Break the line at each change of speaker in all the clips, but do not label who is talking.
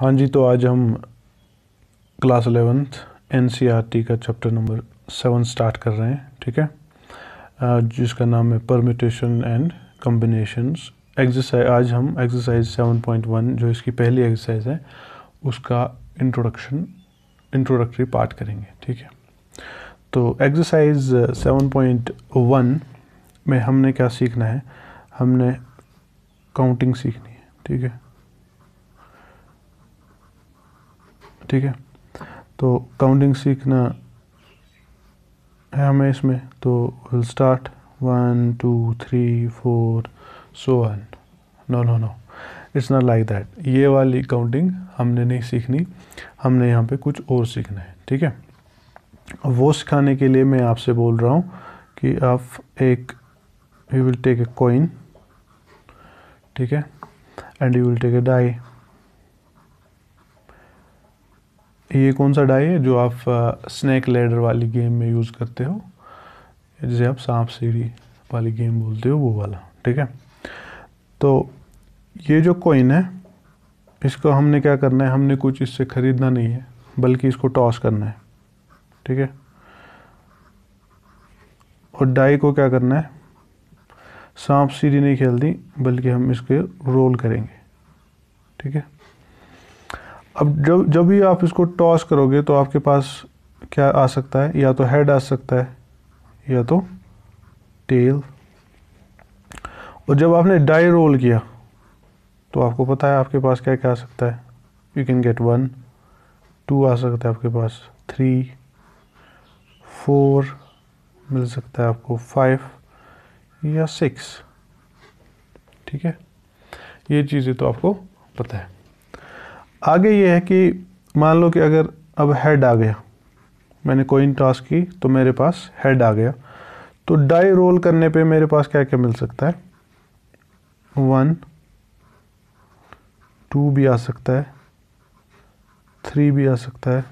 हाँ जी तो आज हम क्लास अलेवेंथ एन का चैप्टर नंबर सेवन स्टार्ट कर रहे हैं ठीक है जिसका नाम है परमिटेशन एंड कम्बिनेशंस एक्सरसाइज आज हम एक्सरसाइज सेवन पॉइंट वन जो इसकी पहली एक्सरसाइज है उसका इंट्रोडक्शन इंट्रोडक्टरी पार्ट करेंगे ठीक है तो एक्सरसाइज सेवन पॉइंट वन में हमने क्या सीखना है हमने काउंटिंग सीखनी है ठीक है ठीक है तो काउंटिंग सीखना है हमें इसमें तो will start one two three four so one no no no it's not like that ये वाली काउंटिंग हमने नहीं सीखनी हमने यहाँ पे कुछ और सीखना है ठीक है वो सिखाने के लिए मैं आपसे बोल रहा हूँ कि आप एक you will take a coin ठीक है and you will take a die ये कौन सा डाई है जो आप स्नैक लेडर वाली गेम में यूज़ करते हो जिसे आप सांप सीढ़ी वाली गेम बोलते हो वो वाला ठीक है तो ये जो कोइन है इसको हमने क्या करना है हमने कुछ इससे ख़रीदना नहीं है बल्कि इसको टॉस करना है ठीक है और डाई को क्या करना है सांप सीढ़ी नहीं खेलती बल्कि हम इसके रोल करेंगे ठीक है अब जब जब भी आप इसको टॉस करोगे तो आपके पास क्या आ सकता है या तो हेड आ सकता है या तो टेल और जब आपने डाई रोल किया तो आपको पता है आपके पास क्या क्या आ सकता है you can get one two आ सकता है आपके पास थ्री फोर मिल सकता है आपको फाइव या सिक्स ठीक है ये चीज़ें तो आपको पता है आगे ये है कि मान लो कि अगर अब हेड आ गया मैंने कोइन टॉस की तो मेरे पास हेड आ गया तो डाई रोल करने पे मेरे पास क्या क्या मिल सकता है वन टू भी आ सकता है थ्री भी आ सकता है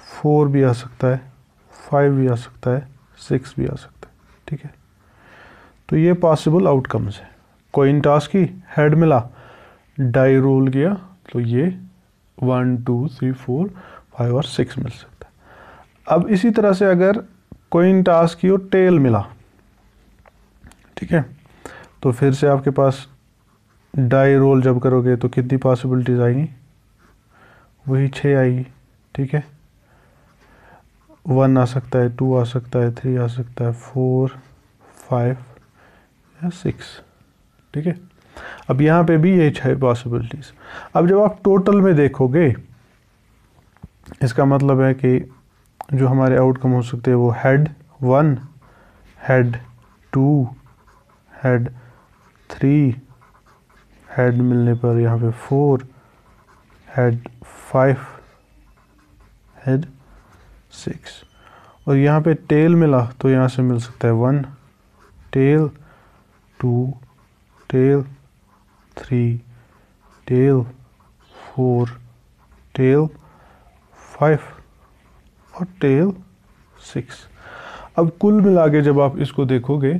फोर भी आ सकता है फाइव भी आ सकता है सिक्स भी आ सकता है ठीक है तो ये पॉसिबल आउटकम्स है कोइन टॉस की हेड मिला डाई रोल गया तो ये one two three four five और सिक्स मिल सकता है अब इसी तरह से अगर कोइन टास की और टेल मिला ठीक है तो फिर से आपके पास डाई रोल जब करोगे तो कितनी पॉसिबिलिटीज़ आएंगी वही छः आएगी ठीक है वन आ सकता है टू आ सकता है थ्री आ सकता है फोर फाइव या सिक्स ठीक है अब यहाँ पे भी ये छह पॉसिबिलिटीज़ अब जब आप टोटल में देखोगे इसका मतलब है कि जो हमारे आउटकम हो सकते हैं वो head one head two head three head मिलने पर यहाँ पे four head five head six और यहाँ पे टेल मिला तो यहाँ से मिल सकता है one tail two tail three tail four tail five और टेल सिक्स अब कुल मिला के जब आप इसको देखोगे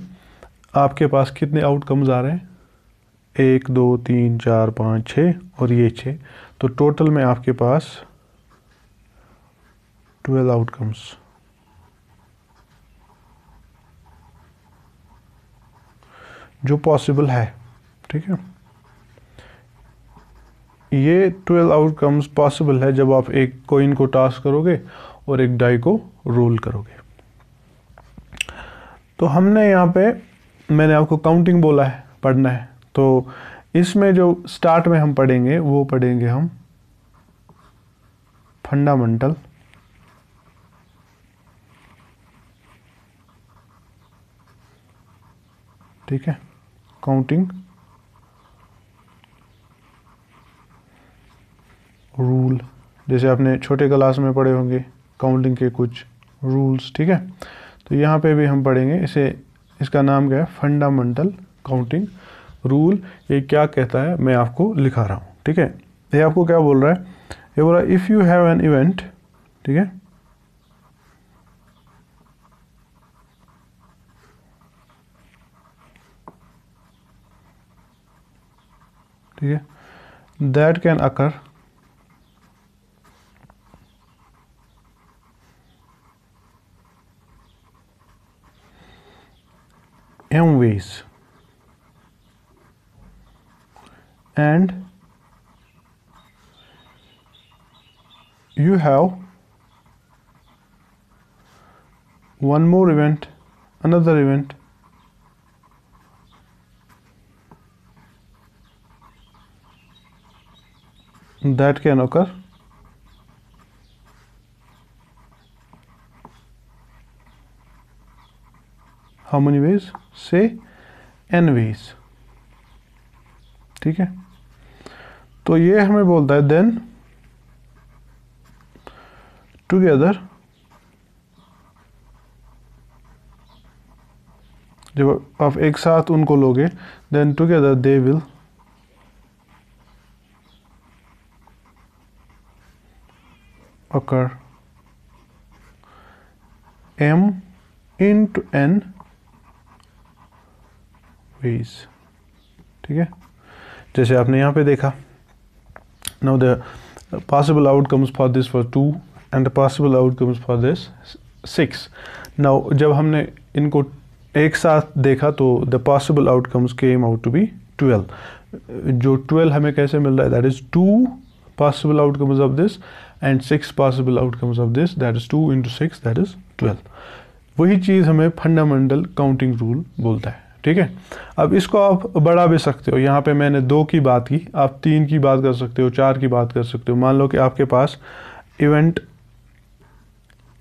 आपके पास कितने आउटकम्स आ रहे हैं एक दो तीन चार पाँच छः और ये छः तो टोटल में आपके पास ट्वेल्व आउटकम्स जो पॉसिबल है ठीक है ये ट्वेल्व आउटकम्स पॉसिबल है जब आप एक कोइन को टास करोगे और एक डाई को रोल करोगे तो हमने यहाँ पे मैंने आपको काउंटिंग बोला है पढ़ना है तो इसमें जो स्टार्ट में हम पढ़ेंगे वो पढ़ेंगे हम फंडामेंटल ठीक है काउंटिंग रूल जैसे आपने छोटे क्लास में पढ़े होंगे काउंटिंग के कुछ रूल्स ठीक है तो यहाँ पे भी हम पढ़ेंगे इसे इसका नाम क्या है फंडामेंटल काउंटिंग रूल ये क्या कहता है मैं आपको लिखा रहा हूँ ठीक है ये आपको क्या बोल रहा है ये बोल रहा है if you have an event ठीक है ठीक है that can occur m ways and you have one more event another event that can occur how many ways say n ways ठीक है तो ये हमें बोलता है देन टुगेदर जब आप एक साथ उनको लोगे then together they will M m to N ways ठीक है जैसे आपने यहाँ पे देखा no the possible outcomes for this for two and the possible outcomes for this six now जब हमने इनको एक साथ देखा तो the possible outcomes came out to be twelve जो ट्वेल्व हमें कैसे मिल रहा है that is two possible outcomes of this and six possible outcomes of this that is two into six that is twelve वही चीज़ हमें फंडामेंटल काउंटिंग रूल बोलता है ठीक है अब इसको आप बढ़ा भी सकते हो यहाँ पे मैंने दो की बात की आप तीन की बात कर सकते हो चार की बात कर सकते हो मान लो कि आपके पास इवेंट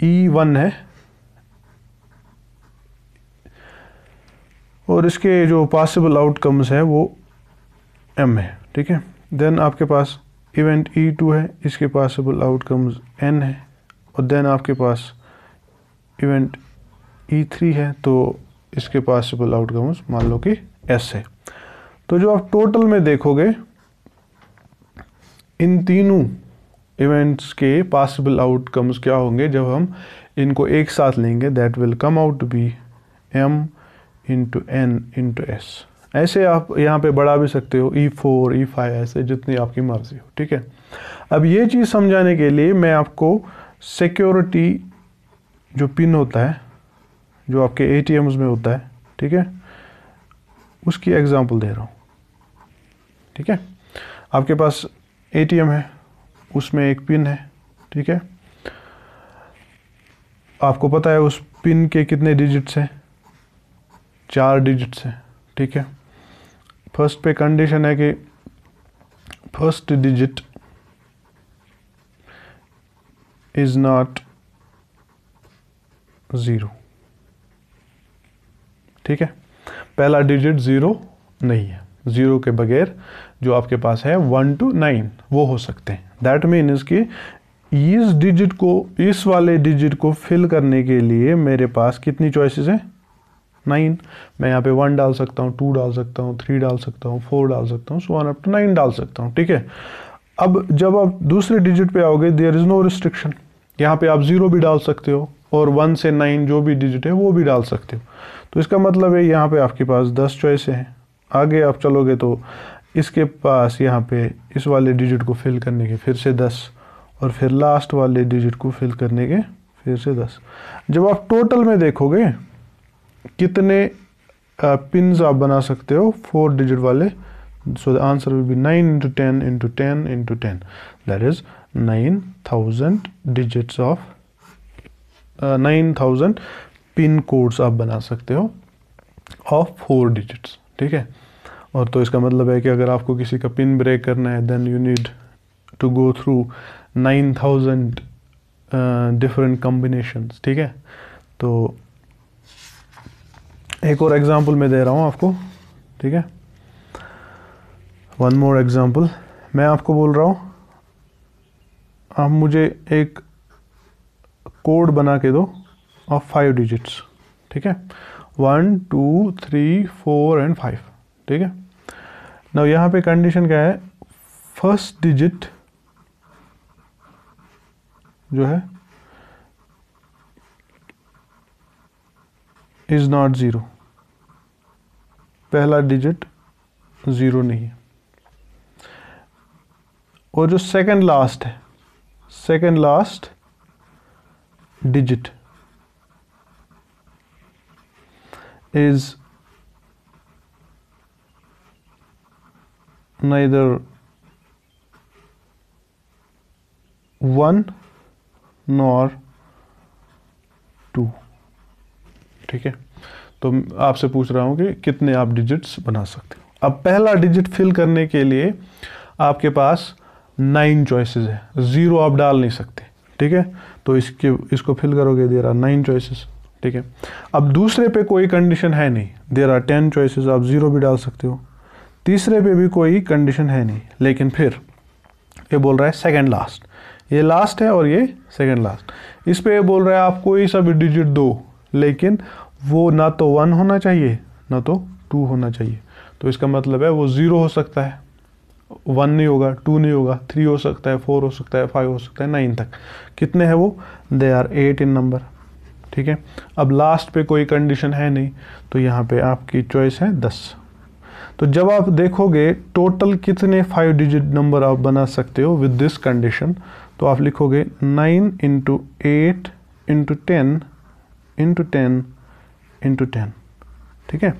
ई वन है और इसके जो पॉसिबल आउटकम्स हैं वो एम है ठीक है देन आपके पास इवेंट ई टू है इसके पॉसिबल आउटकम्स एन है और देन आपके पास इवेंट ई थ्री है तो इसके पॉसिबल आउटकम्स मान लो कि एस है तो जो आप टोटल में देखोगे इन तीनों इवेंट्स के पॉसिबल आउटकम्स क्या होंगे जब हम इनको एक साथ लेंगे that will come out be M into N into S ऐसे आप यहाँ पे बढ़ा भी सकते हो ई फोर ई फाइव ऐसे जितनी आपकी मर्जी हो ठीक है अब ये चीज़ समझाने के लिए मैं आपको सिक्योरिटी जो पिन होता है जो आपके ए में होता है ठीक है उसकी एग्ज़ाम्पल दे रहा हूँ ठीक है आपके पास ए है उसमें एक पिन है ठीक है आपको पता है उस पिन के कितने डिजिट्स हैं चार डिजिट्स हैं ठीक है फर्स्ट पे कंडीशन है कि first digit is not zero ठीक है पहला डिजिट ज़ीरो नहीं है ज़ीरो के बगैर जो आपके पास है वन टू नाइन वो हो सकते हैं दैट मीन्स कि इस डिजिट को इस वाले डिजिट को फिल करने के लिए मेरे पास कितनी चॉइसेस हैं नाइन मैं यहाँ पे वन डाल सकता हूँ टू डाल सकता हूँ थ्री डाल सकता हूँ फोर डाल सकता हूँ so one up to nine डाल सकता हूँ ठीक है अब जब आप दूसरे डिजिट पे आओगे देयर इज़ नो रिस्ट्रिक्शन यहाँ पे आप ज़ीरो भी डाल सकते हो और वन से नाइन जो भी डिजिट है वो भी डाल सकते हो तो इसका मतलब है यहाँ पे आपके पास दस चॉइसें हैं आगे आप चलोगे तो इसके पास यहाँ पे इस वाले डिजिट को फिल करने के फिर से दस और फिर लास्ट वाले डिजिट को फिल करने के फिर से दस जब आप टोटल में देखोगे कितने पिन आप बना सकते हो फोर डिजिट वाले the answer will be nine into ten into ten into ten that is nine thousand digits of nine thousand pin codes आप बना सकते हो ऑफ फोर डिजिट्स ठीक है और तो इसका मतलब है कि अगर आपको किसी का पिन ब्रेक करना है then you need to go through nine thousand different combination ठीक है तो एक और एग्ज़ाम्पल मैं दे रहा हूँ आपको ठीक है वन मोर एग्ज़ाम्पल मैं आपको बोल रहा हूँ आप मुझे एक कोड बना के दो ऑफ फाइव डिजिट्स ठीक है one two three four and five ठीक है न यहाँ पे कंडीशन क्या है फर्स्ट डिजिट जो है इज़ नॉट ज़ीरो पहला डिजिट ज़ीरो नहीं है और जो सेकंड लास्ट है second last digit is neither 1 nor 2 ठीक है तो आपसे पूछ रहा हूं कि कितने आप डिजिट्स बना सकते हो अब पहला डिजिट फिल करने के लिए आपके पास नाइन चॉइसेस है ज़ीरो आप डाल नहीं सकते ठीक है तो इसके इसको फिल करोगे देर आर नाइन चॉइसेस ठीक है अब दूसरे पे कोई कंडीशन है नहीं देर आर टेन चॉइसेस आप ज़ीरो भी डाल सकते हो तीसरे पे भी कोई कंडीशन है नहीं लेकिन फिर ये बोल रहा है सेकेंड लास्ट ये लास्ट है और ये सेकेंड लास्ट इस पर ये बोल रहा है आप कोई सा भी डिजिट दो लेकिन वो ना तो वन होना चाहिए ना तो टू होना चाहिए तो इसका मतलब है वो ज़ीरो हो सकता है वन नहीं होगा टू नहीं होगा थ्री हो सकता है फोर हो सकता है फाइव हो सकता है नाइन तक कितने हैं वो they are eight in number ठीक है अब लास्ट पे कोई कंडीशन है नहीं तो यहाँ पे आपकी चॉइस है दस तो जब आप देखोगे टोटल कितने फाइव डिजिट नंबर आप बना सकते हो विद दिस कंडीशन तो आप लिखोगे nine into eight into ten into ten into ten ठीक है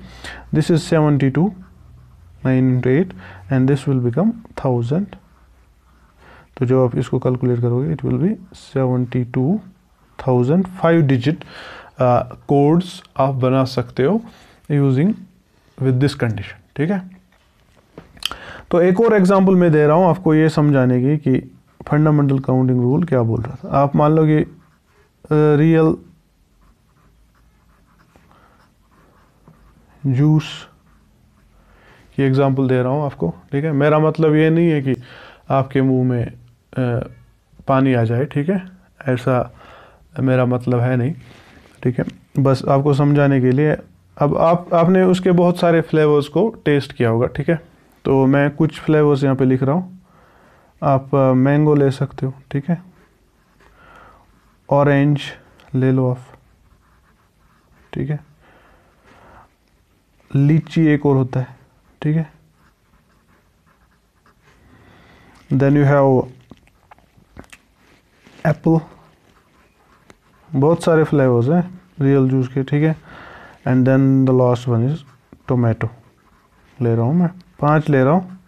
this is seventy two nine into eight and this will become thousand तो जब आप इसको कैलकुलेट करोगे it will be seventy two thousand five digit codes आप बना सकते हो यूजिंग विद दिस कंडीशन ठीक है तो एक और एग्जांपल मैं दे रहा हूँ आपको ये समझाने की कि फंडामेंटल काउंटिंग रूल क्या बोल रहा था आप मान लो कि रियल जूस ये एग्ज़ाम्पल दे रहा हूँ आपको ठीक है मेरा मतलब ये नहीं है कि आपके मुंह में आ, पानी आ जाए ठीक है ऐसा मेरा मतलब है नहीं ठीक है बस आपको समझाने के लिए अब आप आपने उसके बहुत सारे फ्लेवर्स को टेस्ट किया होगा ठीक है तो मैं कुछ फ्लेवर्स यहाँ पे लिख रहा हूँ आप मैंगो ले सकते हो ठीक है ऑरेंज ले लो आप ठीक है लीची एक और होता है ठीक है देन यू हैव एप्पल बहुत सारे फ्लेवर्स हैं रियल जूस के ठीक है and then the last one is tomato ले रहा हूँ मैं पांच ले रहा हूँ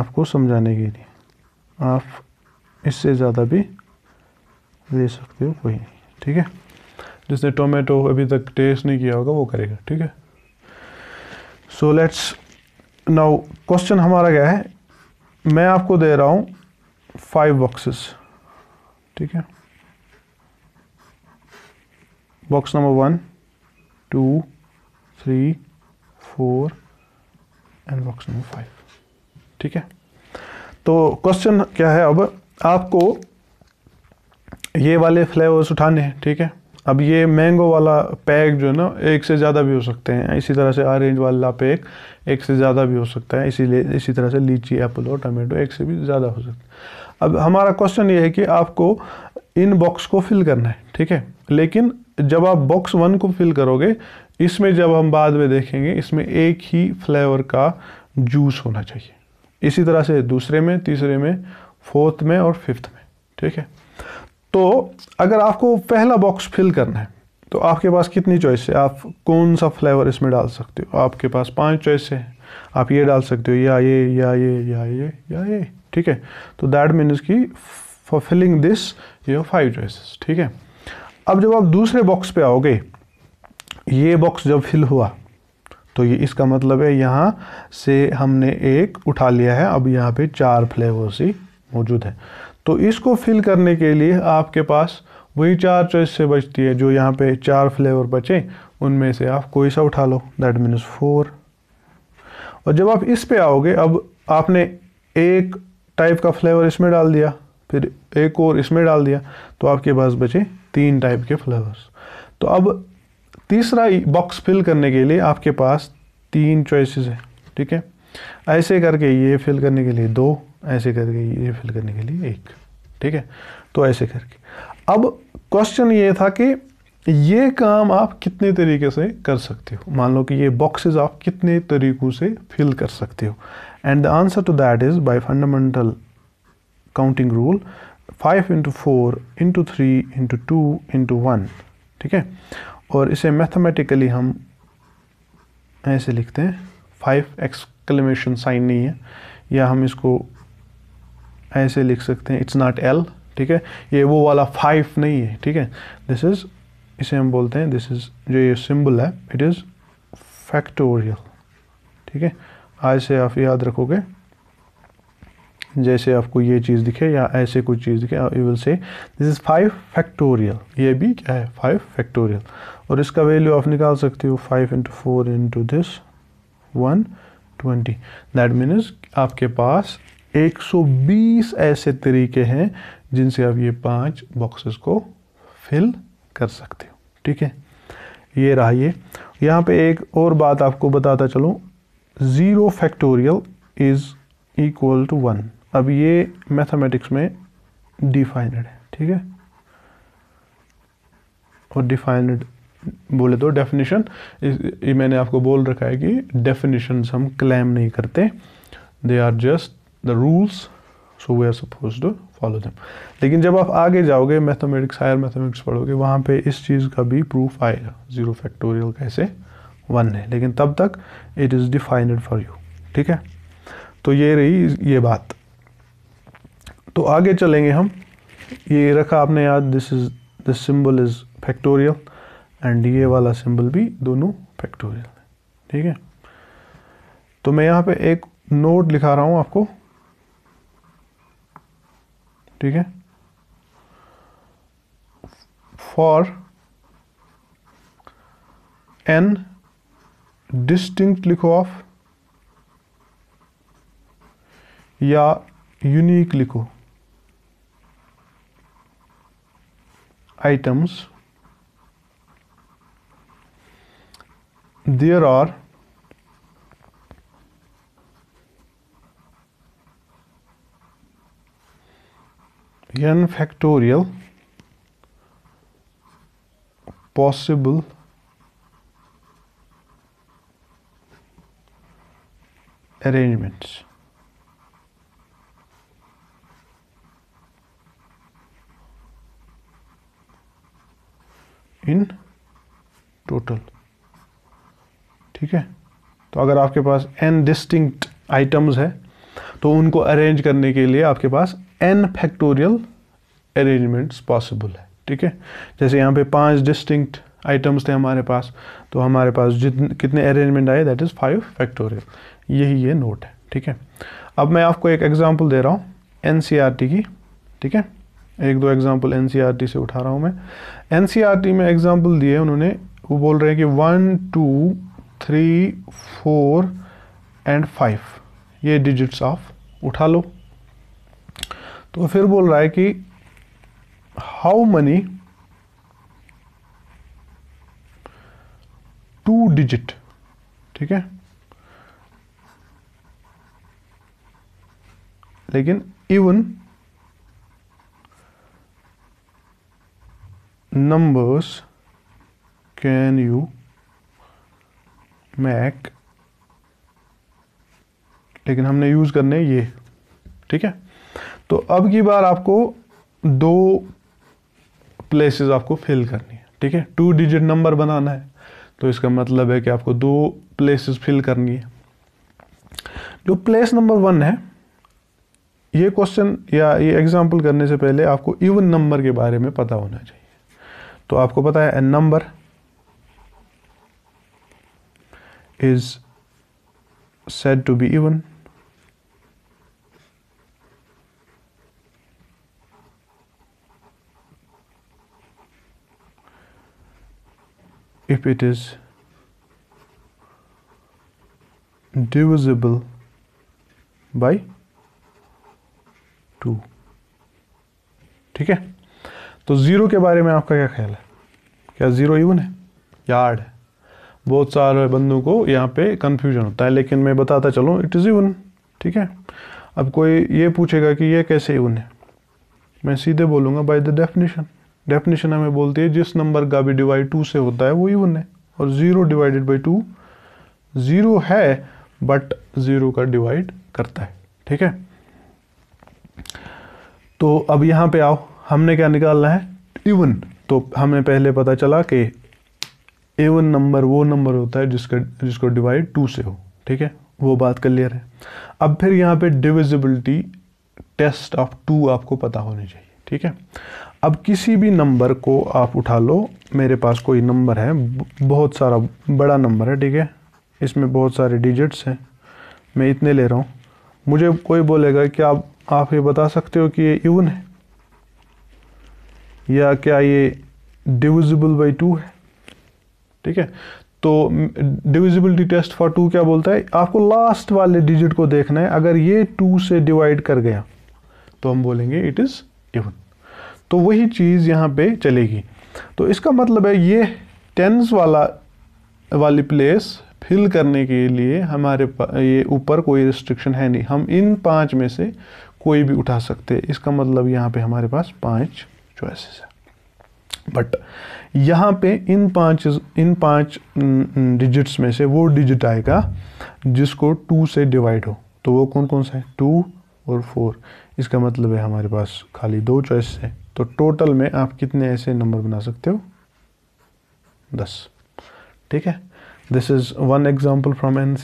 आपको समझाने के लिए आप इससे ज़्यादा भी ले सकते हो कोई नहीं ठीक है जिसने टोमेटो अभी तक टेस्ट नहीं किया होगा वो करेगा ठीक है सो लेट्स नाउ क्वेश्चन हमारा क्या है मैं आपको दे रहा हूँ फाइव बॉक्सेस ठीक है box number one two three four and box number five ठीक है तो क्वेश्चन क्या है अब आपको ये वाले फ्लेवर्स उठाने हैं ठीक है अब ये मैंगो वाला पैक जो है ना एक से ज़्यादा भी हो सकते हैं इसी तरह से ऑरेंज वाला पैक एक से ज़्यादा भी हो सकता है इसीलिए इसी तरह से लीची एप्पल और टमाटो एक से भी ज़्यादा हो सकता है अब हमारा क्वेश्चन ये है कि आपको इन बॉक्स को फिल करना है ठीक है लेकिन जब आप बॉक्स वन को फिल करोगे इसमें जब हम बाद में देखेंगे इसमें एक ही फ्लेवर का जूस होना चाहिए इसी तरह से दूसरे में तीसरे में फोर्थ में और फिफ्थ में ठीक है तो अगर आपको पहला बॉक्स फिल करना है तो आपके पास कितनी चॉइस है आप कौन सा फ्लेवर इसमें डाल सकते हो आपके पास पांच चॉइस है आप ये डाल सकते हो या ये या ये या ये या ये ठीक है तो दैट मीन्स की फॉर फिलिंग दिस ये फाइव चॉइसेस ठीक है अब जब आप दूसरे बॉक्स पे आओगे ये बॉक्स जब फिल हुआ तो ये इसका मतलब है यहाँ से हमने एक उठा लिया है अब यहाँ पे चार फ्लेवर्स ही मौजूद है तो इसको फिल करने के लिए आपके पास वही चार चॉइस से बचती है जो यहाँ पे चार फ्लेवर बचे उनमें से आप कोई सा उठा लो दैट मीन्स फोर और जब आप इस पे आओगे अब आपने एक टाइप का फ्लेवर इसमें डाल दिया फिर एक और इसमें डाल दिया तो आपके पास बचे तीन टाइप के फ्लेवर्स तो अब तीसरा बॉक्स फिल करने के लिए आपके पास तीन चॉइसेस है ठीक है ऐसे करके ये फिल करने के लिए दो ऐसे करके ये फिल करने के लिए एक ठीक है तो ऐसे करके अब क्वेश्चन ये था कि ये काम आप कितने तरीके से कर सकते हो मान लो कि ये बॉक्सेस आप कितने तरीक़ों से फिल कर सकते हो and the answer to that is by fundamental counting rule five into four into three into two into one ठीक है और इसे मैथमेटिकली हम ऐसे लिखते हैं फाइव एक्सक्लेमेशन साइन नहीं है या हम इसको ऐसे लिख सकते हैं इट्स नॉट एल ठीक है ये वो वाला फाइव नहीं है ठीक है दिस इज़ इसे हम बोलते हैं दिस इज़ जो ये सिंबल है इट इज़ फैक्टोरियल ठीक है ऐसे आप याद रखोगे जैसे आपको ये चीज़ दिखे या ऐसे कुछ चीज़ दिखे you will say this is five factorial ये भी क्या है फाइव फैक्टोरियल और इसका वैल्यू आप निकाल सकते हो five into four into this one twenty that means आपके पास 120 ऐसे तरीके हैं जिनसे आप ये पांच बॉक्सेस को फिल कर सकते हो ठीक है ये रहा ये यहाँ पे एक और बात आपको बताता चलूँ zero factorial is equal to one अब ये मैथमेटिक्स में डिफाइनड है ठीक है और डिफाइनड बोले तो डेफिनेशन ये मैंने आपको बोल रखा है कि डेफिनेशन हम क्लेम नहीं करते they are just the rules so we are suppose to follow them लेकिन जब आप आगे जाओगे मैथमेटिक्स हायर मैथमेटिक्स पढ़ोगे वहाँ पे इस चीज़ का भी प्रूफ आएगा ज़ीरो फैक्टोरियल कैसे वन है लेकिन तब तक it is defined for you ठीक है तो ये रही ये बात तो आगे चलेंगे हम ये रखा आपने याद this is this symbol is factorial and ये वाला सिंबल भी दोनों फैक्टोरियल ठीक है तो मैं यहाँ पे एक नोट लिखा रहा हूँ आपको ठीक है फॉर एन डिस्टिंक्ट लिखो ऑफ या यूनिक लिखो items there are n factorial possible arrangements in total ठीक है तो अगर आपके पास n डिस्टिंक्ट आइटम्स है तो उनको अरेंज करने के लिए आपके पास एन फैक्टोरियल अरेंजमेंट्स पॉसिबल है ठीक है जैसे यहाँ पे पांच डिस्टिंक्ट आइटम्स थे हमारे पास तो हमारे पास जितने कितने अरेंजमेंट आए दैट इज़ फाइव फैक्टोरियल यही ये नोट है ठीक है अब मैं आपको एक एग्जांपल दे रहा हूँ एन की ठीक है एक दो एग्जांपल एन से उठा रहा हूँ मैं एन में एग्जांपल दिए उन्होंने वो बोल रहे हैं कि one two three four and five ये डिजिट्स ऑफ उठा लो तो फिर बोल रहा है कि हाउ मनी टू डिजिट ठीक है लेकिन even numbers can you make लेकिन हमने यूज़ करने ये ठीक है तो अब की बार आपको दो प्लेसेस आपको फिल करनी है ठीक है टू डिजिट नंबर बनाना है तो इसका मतलब है कि आपको दो प्लेसेस फिल करनी है जो प्लेस नंबर वन है ये क्वेश्चन या ये एग्जाम्पल करने से पहले आपको इवन नंबर के बारे में पता होना चाहिए तो आपको पता है n number is said to be even if it is divisible by 2 ठीक है तो ज़ीरो के बारे में आपका क्या ख्याल है क्या ज़ीरो इवन है यार्ड है बहुत सारे बंदों को यहाँ पे कंफ्यूजन होता है लेकिन मैं बताता चलूँ इट इज़ इवन ठीक है अब कोई ये पूछेगा कि ये कैसे इवन है मैं सीधे बोलूँगा बाय द डेफिनेशन डेफिनेशन हमें बोलती है जिस नंबर का भी डिवाइड टू से होता है वो इवन है और zero divided by two zero है बट ज़ीरो का डिवाइड करता है ठीक है तो अब यहां पे आओ हमने क्या निकालना है इवन तो हमें पहले पता चला कि एवन नंबर वो नंबर होता है जिसका जिसको डिवाइड टू से हो ठीक है वो बात क्लियर है अब फिर यहाँ पे डिविजिबिलिटी टेस्ट ऑफ टू आपको पता होनी चाहिए ठीक है अब किसी भी नंबर को आप उठा लो मेरे पास कोई नंबर है बहुत सारा बड़ा नंबर है ठीक है इसमें बहुत सारे डिजिट्स हैं मैं इतने ले रहा हूँ मुझे कोई बोलेगा कि आप आप ये बता सकते हो कि ये इवन है या क्या ये डिविजिबल बाई टू है ठीक है तो डिविजिबिलिटी टेस्ट फॉर टू क्या बोलता है आपको लास्ट वाले डिजिट को देखना है अगर ये टू से डिवाइड कर गया तो हम बोलेंगे इट इज़ इवन तो वही चीज़ यहाँ पे चलेगी तो इसका मतलब है ये टेंस वाला वाली प्लेस फिल करने के लिए हमारे ये ऊपर कोई रिस्ट्रिक्शन है नहीं हम इन पांच में से कोई भी उठा सकते हैं इसका मतलब यहाँ पे हमारे पास पांच चॉइसेस है बट यहाँ पे इन पांच इन पांच डिजिट्स में से वो डिजिट आएगा जिसको टू से डिवाइड हो तो वो कौन कौन सा है टू और फोर इसका मतलब है हमारे पास खाली दो चॉइस है तो टोटल में आप कितने ऐसे नंबर बना सकते हो दस ठीक है this is one example from n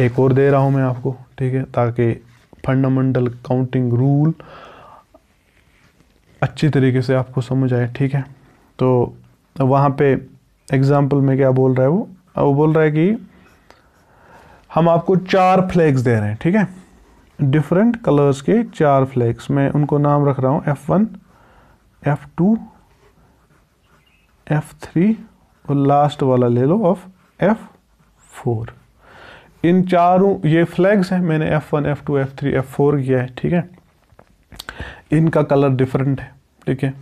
एक और दे रहा हूँ मैं आपको ठीक है ताकि फंडामेंटल काउंटिंग रूल अच्छी तरीके से आपको समझ आए ठीक है तो वहाँ पे एग्ज़ाम्पल में क्या बोल रहा है वो वो बोल रहा है कि हम आपको चार फ्लैग्स दे रहे हैं ठीक है डिफरेंट कलर्स के चार फ्लैग्स मैं उनको नाम रख रहा हूँ F one F two F three और लास्ट वाला ले लो ऑफ एफ़ फोर इन चारों ये फ्लैग्स हैं मैंने F one F two F three F four किया है ठीक है इनका कलर डिफरेंट है ठीक है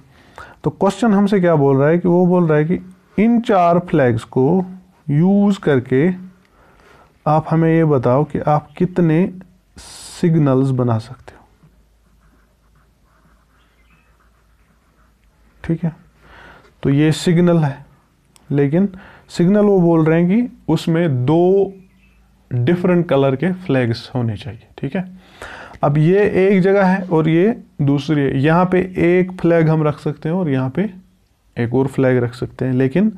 तो क्वेश्चन हमसे क्या बोल रहा है कि वो बोल रहा है कि इन चार फ्लैग्स को यूज़ करके आप हमें ये बताओ कि आप कितने सिग्नल्स बना सकते हो ठीक है तो ये सिग्नल है लेकिन सिग्नल वो बोल रहे हैं कि उसमें दो डिफरेंट कलर के फ्लैग्स होने चाहिए ठीक है अब ये एक जगह है और ये दूसरी है यहाँ पे एक फ्लैग हम रख सकते हैं और यहाँ पे एक और फ्लैग रख सकते हैं लेकिन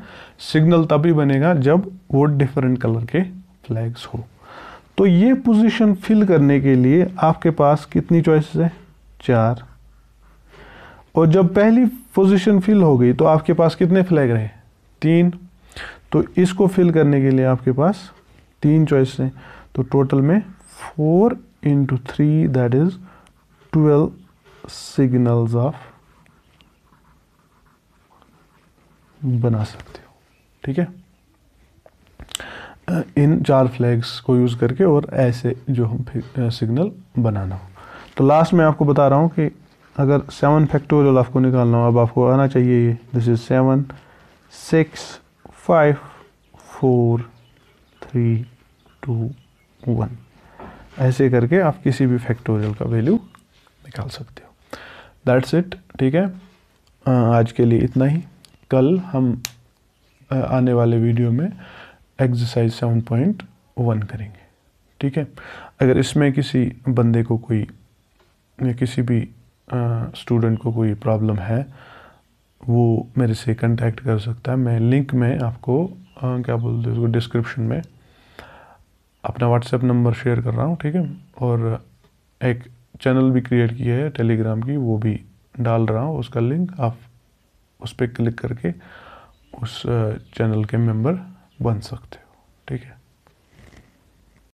सिग्नल तभी बनेगा जब वो डिफरेंट कलर के फ्लैग्स हो तो ये पोजीशन फिल करने के लिए आपके पास कितनी चॉइसेस है चार और जब पहली पोजीशन फिल हो गई तो आपके पास कितने फ्लैग रहे तीन तो इसको फिल करने के लिए आपके पास तीन चॉइस हैं तो टोटल में four into three that is twelve signals ऑफ बना सकते हो ठीक है इन चार फ्लैग्स को यूज़ करके और ऐसे जो हम सिग्नल बनाना हो तो लास्ट में आपको बता रहा हूँ कि अगर सेवन फैक्टोरियल आपको निकालना हो अब आपको आना चाहिए ये this is seven six five four three two one ऐसे करके आप किसी भी फैक्टोरियल का वैल्यू निकाल सकते हो दैट्स इट ठीक है आज के लिए इतना ही कल हम आने वाले वीडियो में एक्सरसाइज सेवन पॉइंट वन करेंगे ठीक है अगर इसमें किसी बंदे को कोई या किसी भी स्टूडेंट को कोई प्रॉब्लम है वो मेरे से कांटेक्ट कर सकता है मैं लिंक में आपको आ, क्या बोलते हैं उसको डिस्क्रिप्शन में अपना व्हाट्सएप नंबर शेयर कर रहा हूँ ठीक है और एक चैनल भी क्रिएट किया है टेलीग्राम की वो भी डाल रहा हूँ उसका लिंक आप उस पर क्लिक करके उस चैनल के मेंबर बन सकते